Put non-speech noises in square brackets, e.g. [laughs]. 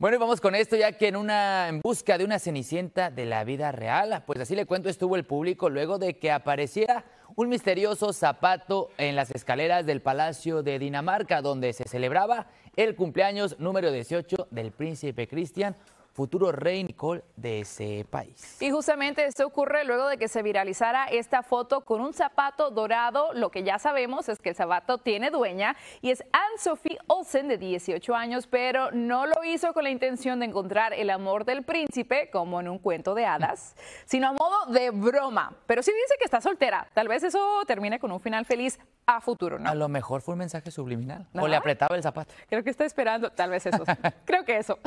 Bueno, y vamos con esto, ya que en una en busca de una cenicienta de la vida real, pues así le cuento, estuvo el público luego de que apareciera un misterioso zapato en las escaleras del Palacio de Dinamarca, donde se celebraba el cumpleaños número 18 del príncipe Cristian futuro rey Nicole de ese país. Y justamente esto ocurre luego de que se viralizara esta foto con un zapato dorado. Lo que ya sabemos es que el zapato tiene dueña y es Anne-Sophie Olsen de 18 años, pero no lo hizo con la intención de encontrar el amor del príncipe, como en un cuento de hadas, sino a modo de broma. Pero si dice que está soltera. Tal vez eso termine con un final feliz a futuro, ¿no? A lo mejor fue un mensaje subliminal. O le apretaba el zapato. Creo que está esperando, tal vez eso. [laughs] Creo que eso.